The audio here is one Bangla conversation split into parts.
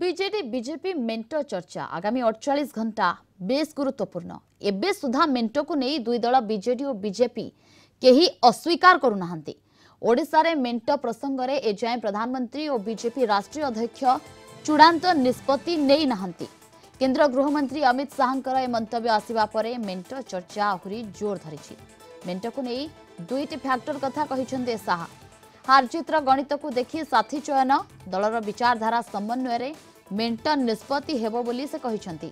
বিজেডি বিজেপি মেন্ট চর্চা আগামী অড়চাশ ঘণ্টা বেশ গুরুত্বপূর্ণ এবে সুদ্ধা মেন্টকু নেই দুই দল বিজেডি ও বিজেপি কেহি অস্বীকার করু না ওড়শার মেন্ট প্রসঙ্গে এযায় প্রধানমন্ত্রী ও বিজেপি রাষ্ট্রীয় অধ্যক্ষ চূড়ান্ত নিষ্পতি নেই না কেন্দ্র গৃহমন্ত্রী অমিত শাহর এ মন্তব্য আসবা পরে মেন্ট চর্চা আহরি জোর ধরিছি মেন্টকু নেই দুইটি ফ্যাক্টর কথা কিন্তু শাহা ହାରଜିତର ଗଣିତକୁ ଦେଖି ସାଥୀ ଚୟନ ଦଳର ବିଚାରଧାରା ସମନ୍ୱୟରେ ମେଣ୍ଟନ ନିଷ୍ପତ୍ତି ହେବ ବୋଲି ସେ କହିଛନ୍ତି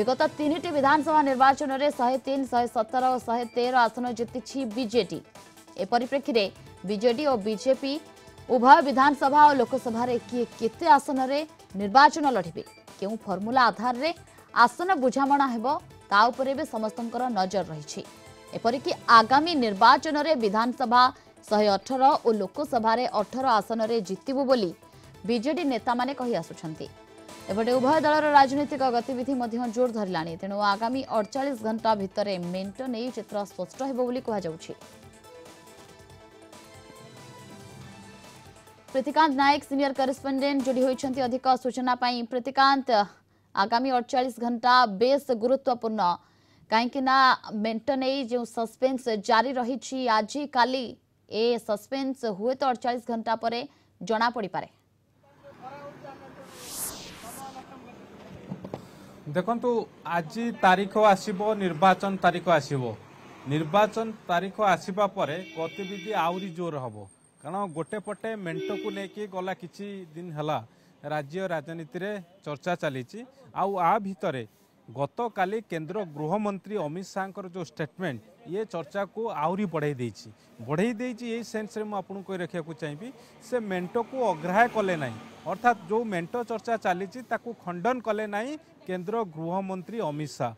ବିଗତ ତିନିଟି ବିଧାନସଭା ନିର୍ବାଚନରେ ଶହେ ତିନି ଶହେ ସତର ଓ ଶହେ ତେର ଆସନ ଜିତିଛି ବିଜେଡି ଏ ପରିପ୍ରେକ୍ଷୀରେ ବିଜେଡି ଓ ବିଜେପି ଉଭୟ ବିଧାନସଭା ଓ ଲୋକସଭାରେ କିଏ କେତେ ଆସନରେ ନିର୍ବାଚନ ଲଢ଼ିବେ କେଉଁ ଫର୍ମୁଲା ଆଧାରରେ ଆସନ ବୁଝାମଣା ହେବ ତା ଉପରେ ଏବେ ସମସ୍ତଙ୍କର ନଜର ରହିଛି ଏପରିକି ଆଗାମୀ ନିର୍ବାଚନରେ ବିଧାନସଭା ଶହେ ଅଠର ଓ ଲୋକସଭାରେ ଅଠର ଆସନରେ ଜିତିବୁ ବୋଲି ବିଜେଡି ନେତାମାନେ କହି ଆସୁଛନ୍ତି ଏପଟେ ଉଭୟ ଦଳର ରାଜନୈତିକ ଗତିବିଧି ମଧ୍ୟ ଜୋର ଧରିଲାଣି ତେଣୁ ଆଗାମୀ ଅଡ଼ଚାଳିଶ ଘଣ୍ଟା ଭିତରେ ମେଣ୍ଟ ନେଇ ଚିତ୍ର ସ୍ପଷ୍ଟ ହେବ ବୋଲି କୁହାଯାଉଛି ପ୍ରୀତିକାନ୍ତ ନାୟକ ସିନିୟର କରେସ୍ପଣ୍ଡେଣ୍ଟ ଯୋଡ଼ି ହୋଇଛନ୍ତି ଅଧିକ ସୂଚନା ପାଇଁ ପ୍ରୀତିକାନ୍ତ ଆଗାମୀ ଅଡ଼ଚାଳିଶ ଘଣ୍ଟା ବେଶ୍ ଗୁରୁତ୍ୱପୂର୍ଣ୍ଣ କାହିଁକିନା ମେଣ୍ଟ ନେଇ ଯେଉଁ ସସ୍ପେନ୍ସ ଜାରି ରହିଛି ଆଜି କାଲି એ સસ્પેન્સ હુએ તો અડચાળીસ ઘંટા પરે જણા પડી પારે দেখন্তু আজি তারিখ আসিব নির্বাচন তারিখ আসিব নির্বাচন তারিখ আসিবা পরে গতিবিধি আহরি জোর হব কারণ গোটে পটে মেন্টকু নেকি গলা কিছু দিন হেলা রাজ্য রাজনীতিরে চর্চা চালিছি আউ আ ভিতরে ଗତକାଲି କେନ୍ଦ୍ର ଗୃହମନ୍ତ୍ରୀ ଅମିତ ଶାହାଙ୍କର ଯେଉଁ ଷ୍ଟେଟମେଣ୍ଟ ଇଏ ଚର୍ଚ୍ଚାକୁ ଆହୁରି ବଢ଼େଇ ଦେଇଛି ବଢ଼େଇ ଦେଇଛି ଏଇ ସେନ୍ସରେ ମୁଁ ଆପଣଙ୍କୁ କହି ରଖିବାକୁ ଚାହିଁବି ସେ ମେଣ୍ଟକୁ ଅଗ୍ରାହ୍ୟ କଲେ ନାହିଁ ଅର୍ଥାତ୍ ଯେଉଁ ମେଣ୍ଟ ଚର୍ଚ୍ଚା ଚାଲିଛି ତାକୁ ଖଣ୍ଡନ କଲେ ନାହିଁ କେନ୍ଦ୍ର ଗୃହମନ୍ତ୍ରୀ ଅମିତ ଶାହା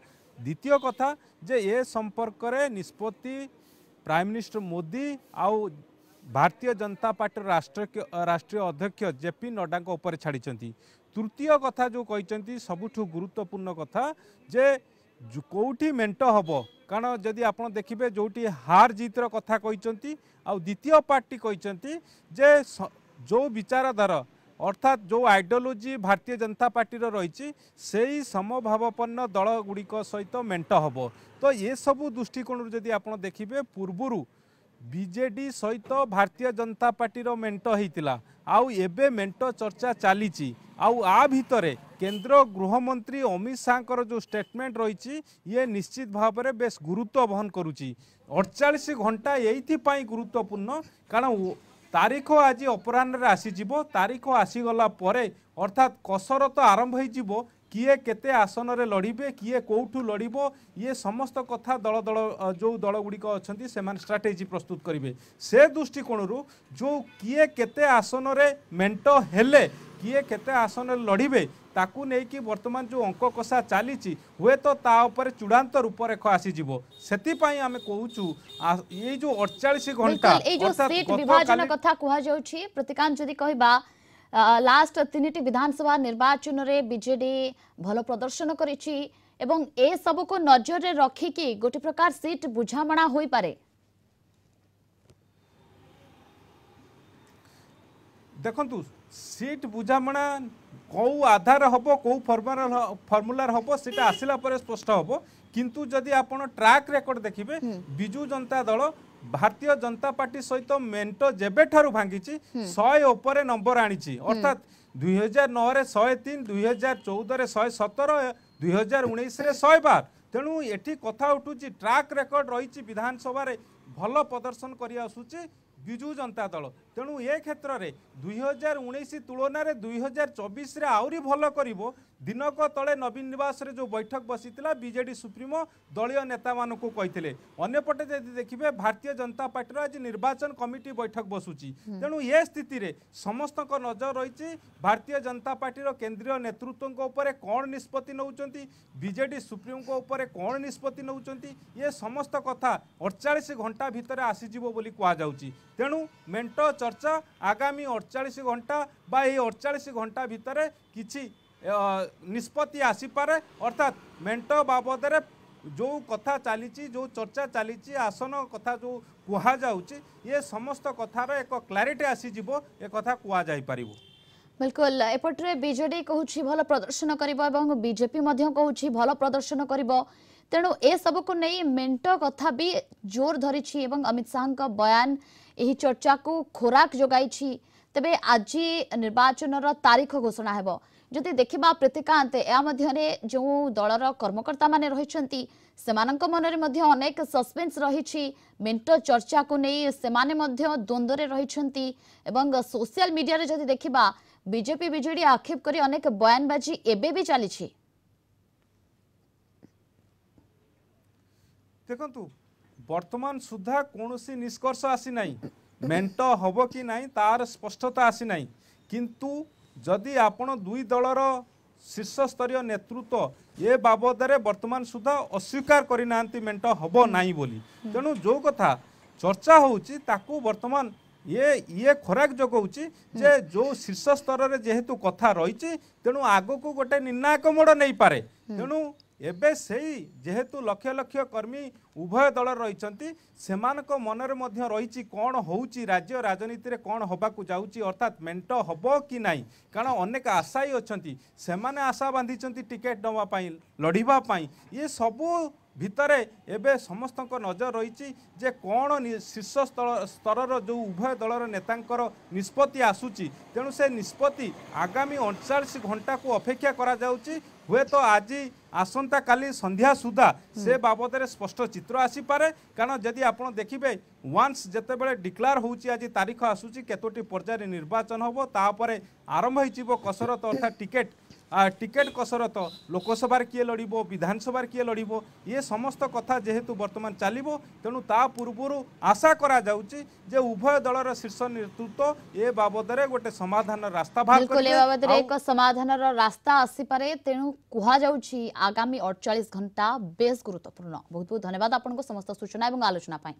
ଦ୍ୱିତୀୟ କଥା ଯେ ଏ ସମ୍ପର୍କରେ ନିଷ୍ପତ୍ତି ପ୍ରାଇମ୍ ମିନିଷ୍ଟର ମୋଦି ଆଉ ଭାରତୀୟ ଜନତା ପାର୍ଟିର ରାଷ୍ଟ୍ର ରାଷ୍ଟ୍ରୀୟ ଅଧ୍ୟକ୍ଷ ଜେପି ନଡ୍ଡାଙ୍କ ଉପରେ ଛାଡ଼ିଛନ୍ତି ତୃତୀୟ କଥା ଯେଉଁ କହିଛନ୍ତି ସବୁଠୁ ଗୁରୁତ୍ୱପୂର୍ଣ୍ଣ କଥା ଯେ କେଉଁଠି ମେଣ୍ଟ ହେବ କାରଣ ଯଦି ଆପଣ ଦେଖିବେ ଯେଉଁଠି ହାର ଜିତର କଥା କହିଛନ୍ତି ଆଉ ଦ୍ୱିତୀୟ ପାର୍ଟି କହିଛନ୍ତି ଯେ ଯେଉଁ ବିଚାରଧାରା ଅର୍ଥାତ୍ ଯେଉଁ ଆଇଡ଼ିଓଲୋଜି ଭାରତୀୟ ଜନତା ପାର୍ଟିର ରହିଛି ସେଇ ସମଭାବାପନ୍ନ ଦଳଗୁଡ଼ିକ ସହିତ ମେଣ୍ଟ ହେବ ତ ଏସବୁ ଦୃଷ୍ଟିକୋଣରୁ ଯଦି ଆପଣ ଦେଖିବେ ପୂର୍ବରୁ বিজেডি সহিত ভারতীয় জনতা পার্টির মেন্ট হয়েছিল আউ এবে মেন্ট চর্চা চালিছি আউ আ ভিতরে কেন্দ্র গৃহমন্ত্রী অমিত শাহর যে স্টেটমেন্ট রয়েছে ইয়ে নিশ্চিত ভাবে বেশ গুরুত্ব বহন করুচি অড়চাশ ঘণ্টা এইপাই গুরুত্বপূর্ণ কারণ তারিখ আজ অপরাহ্নে আসিযোগ তারিখ আসিগলা পরে অর্থাৎ কসরত আরম্ভ হয়ে କିଏ କେତେ ଆସନରେ ଲଢ଼ିବେ କିଏ କେଉଁଠୁ ଲଢ଼ିବ ଇଏ ସମସ୍ତ କଥା ଦଳ ଦଳ ଯେଉଁ ଦଳଗୁଡ଼ିକ ଅଛନ୍ତି ସେମାନେ ଷ୍ଟ୍ରାଟେଜି ପ୍ରସ୍ତୁତ କରିବେ ସେ ଦୃଷ୍ଟିକୋଣରୁ ଯେଉଁ କିଏ କେତେ ଆସନରେ ମେଣ୍ଟ ହେଲେ କିଏ କେତେ ଆସନରେ ଲଢ଼ିବେ ତାକୁ ନେଇକି ବର୍ତ୍ତମାନ ଯେଉଁ ଅଙ୍କ କଷା ଚାଲିଛି ହୁଏତ ତା ଉପରେ ଚୂଡ଼ାନ୍ତ ରୂପରେଖ ଆସିଯିବ ସେଥିପାଇଁ ଆମେ କହୁଛୁ ଏଇ ଯେଉଁ ଅଡ଼ଚାଳିଶ ଘଣ୍ଟା କଥା କୁହାଯାଉଛି ପ୍ରତିକାନ୍ତ ଯଦି କହିବା লাস্ট তিনিটি বিধানসভা নির্বাচনরে বিজেডি ভাল প্রদর্শন করেছি এবং এসবুক নজরে রক্ষিকি গোটি প্রকার সিট বুঝামণা হয়ে পারে দেখন্তু সিট বুঝামণা কেউ আধার হব কেউ ফর্মুলার ফর্মুলার হব সেটা আসিলা পরে স্পষ্ট হব কিন্তু যদি আপনার ট্রাক রেকর্ড দেখবে বিজু জনতা দল ଭାରତୀୟ ଜନତା ପାର୍ଟି ସହିତ ମେଣ୍ଟ ଯେବେଠାରୁ ଭାଙ୍ଗିଛି ଶହେ ଉପରେ ନମ୍ବର ଆଣିଛି ଅର୍ଥାତ୍ ଦୁଇ ହଜାର ନଅରେ ଶହେ ତିନି ଦୁଇ ହଜାର ଚଉଦରେ ଶହେ ସତର ଦୁଇ ହଜାର ଉଣେଇଶରେ ଶହେ ବାର ତେଣୁ ଏଠି କଥା ଉଠୁଛି ଟ୍ରାକ୍ ରେକର୍ଡ ରହିଛି ବିଧାନସଭାରେ ଭଲ ପ୍ରଦର୍ଶନ କରି ଆସୁଛି ବିଜୁ ଜନତା ଦଳ ତେଣୁ ଏ କ୍ଷେତ୍ରରେ ଦୁଇ ହଜାର ଉଣେଇଶ ତୁଳନାରେ ଦୁଇ ହଜାର ଚବିଶରେ ଆହୁରି ଭଲ କରିବ दिनक तवीन नस बैठक बसिति विजेडि सुप्रिमो दलीय नेता मैले अन्यपटे देखि भारतीय जनता पर्टी र आज निर्वाचन कमिटी बैठक बसुन्छ तेणु ए स्थितिले समस्तको नजर रह भारतीय जनता पर्टी केन्द्रीय नेतृत्वको उप निष्पत्ति नाउँछ विजेडि सुप्रिमोपूर्व कन् निपत्ति न समस्त कथा अडचास घन्टा भित्र आसियो बोलीउँछ तेणु मेन्ट चर्चा आगामी अडचालिस घन्टा बाचा घन्टा भित्र निष्पत्ति आसीपे अर्थात मेट बाबद जो कथा चली जो चर्चा चली आसन कथा जो कहुच ये समस्त कथार एक क्लारीटी आसीज एक कहपर बिल्कुल एपटे विजेडी कह भल प्रदर्शन करजेपी कह भल प्रदर्शन कर तेणु ए सबको नहीं मेट कथा भी जोर धरी अमित शाह बयान यही चर्चा को खोराक जगह तेरे आज निर्वाचन तारीख घोषणा होगा ଯଦି ଦେଖିବା ପ୍ରୀତିକାନ୍ତ ଏହା ମଧ୍ୟରେ ଯେଉଁ ଦଳର କର୍ମକର୍ତ୍ତାମାନେ ରହିଛନ୍ତି ସେମାନଙ୍କ ମନରେ ମଧ୍ୟ ଅନେକ ସସ୍ପେନ୍ସ ରହିଛି ମେଣ୍ଟ ଚର୍ଚ୍ଚାକୁ ନେଇ ସେମାନେ ମଧ୍ୟ ଦ୍ୱନ୍ଦ୍ୱରେ ରହିଛନ୍ତି ଏବଂ ସୋସିଆଲ ମିଡିଆରେ ଯଦି ଦେଖିବା ବିଜେପି ବିଜେଡି ଆକ୍ଷେପ କରି ଅନେକ ବୟାନବାଜି ଏବେ ବି ଚାଲିଛି ଦେଖନ୍ତୁ ବର୍ତ୍ତମାନ ସୁଦ୍ଧା କୌଣସି ନିଷ୍କର୍ଷ ଆସିନାହିଁ ମେଣ୍ଟ ହେବ କି ନାହିଁ ତାର ସ୍ପଷ୍ଟତା ଆସିନାହିଁ କିନ୍ତୁ ଯଦି ଆପଣ ଦୁଇ ଦଳର ଶୀର୍ଷସ୍ତରୀୟ ନେତୃତ୍ୱ ଏ ବାବଦରେ ବର୍ତ୍ତମାନ ସୁଦ୍ଧା ଅସ୍ୱୀକାର କରିନାହାନ୍ତି ମେଣ୍ଟ ହେବ ନାହିଁ ବୋଲି ତେଣୁ ଯେଉଁ କଥା ଚର୍ଚ୍ଚା ହେଉଛି ତାକୁ ବର୍ତ୍ତମାନ ଇଏ ଇଏ ଖୋରାକ ଯୋଗାଉଛି ଯେ ଯେଉଁ ଶୀର୍ଷ ସ୍ତରରେ ଯେହେତୁ କଥା ରହିଛି ତେଣୁ ଆଗକୁ ଗୋଟେ ନିର୍ଣ୍ଣାୟକ ମୋଡ଼ ନେଇପାରେ ତେଣୁ ଏବେ ସେଇ ଯେହେତୁ ଲକ୍ଷ ଲକ୍ଷ କର୍ମୀ ଉଭୟ ଦଳରେ ରହିଛନ୍ତି ସେମାନଙ୍କ ମନରେ ମଧ୍ୟ ରହିଛି କ'ଣ ହେଉଛି ରାଜ୍ୟ ରାଜନୀତିରେ କ'ଣ ହେବାକୁ ଯାଉଛି ଅର୍ଥାତ୍ ମେଣ୍ଟ ହେବ କି ନାହିଁ କାରଣ ଅନେକ ଆଶାୟୀ ଅଛନ୍ତି ସେମାନେ ଆଶା ବାନ୍ଧିଛନ୍ତି ଟିକେଟ୍ ନେବା ପାଇଁ ଲଢ଼ିବା ପାଇଁ ଇଏ ସବୁ ଭିତରେ ଏବେ ସମସ୍ତଙ୍କ ନଜର ରହିଛି ଯେ କ'ଣ ଶୀର୍ଷ ସ୍ତରର ଯେଉଁ ଉଭୟ ଦଳର ନେତାଙ୍କର ନିଷ୍ପତ୍ତି ଆସୁଛି ତେଣୁ ସେ ନିଷ୍ପତ୍ତି ଆଗାମୀ ଅଣଚାଳିଶ ଘଣ୍ଟାକୁ ଅପେକ୍ଷା କରାଯାଉଛି ହୁଏତ ଆଜି ଆସନ୍ତାକାଲି ସନ୍ଧ୍ୟା ସୁଦ୍ଧା ସେ ବାବଦରେ ସ୍ପଷ୍ଟ ଚିତ୍ର ଆସିପାରେ କାରଣ ଯଦି ଆପଣ ଦେଖିବେ ୱାନ୍ସ ଯେତେବେଳେ ଡିକ୍ଲାର ହେଉଛି ଆଜି ତାରିଖ ଆସୁଛି କେତୋଟି ପର୍ଯ୍ୟାୟରେ ନିର୍ବାଚନ ହେବ ତାପରେ ଆରମ୍ଭ ହୋଇଯିବ କସରତ ଅର୍ଥାତ୍ ଟିକେଟ୍ টিকেট কসরত লোকসভার কি লড়ব বিধানসভার কি লড়ব ইয়ে সমস্ত কথা যেহেতু বর্তমান চালিব তেণু তা পূর্বর আশা করা যাচ্ছে যে উভয় দলর শীর্ষ নেতৃত্ব এ বাবদরে গোটে সমাধান রাস্তা বাহার করবে এ বাবদরে এক সমাধানর রাস্তা আসি পারে তেণু কুহা যাউছি আগামী 48 ঘন্টা বেশ গুরুত্বপূর্ণ বহুত বহুত ধন্যবাদ আপনাকে সমস্ত সূচনা এবং আলোচনা পাই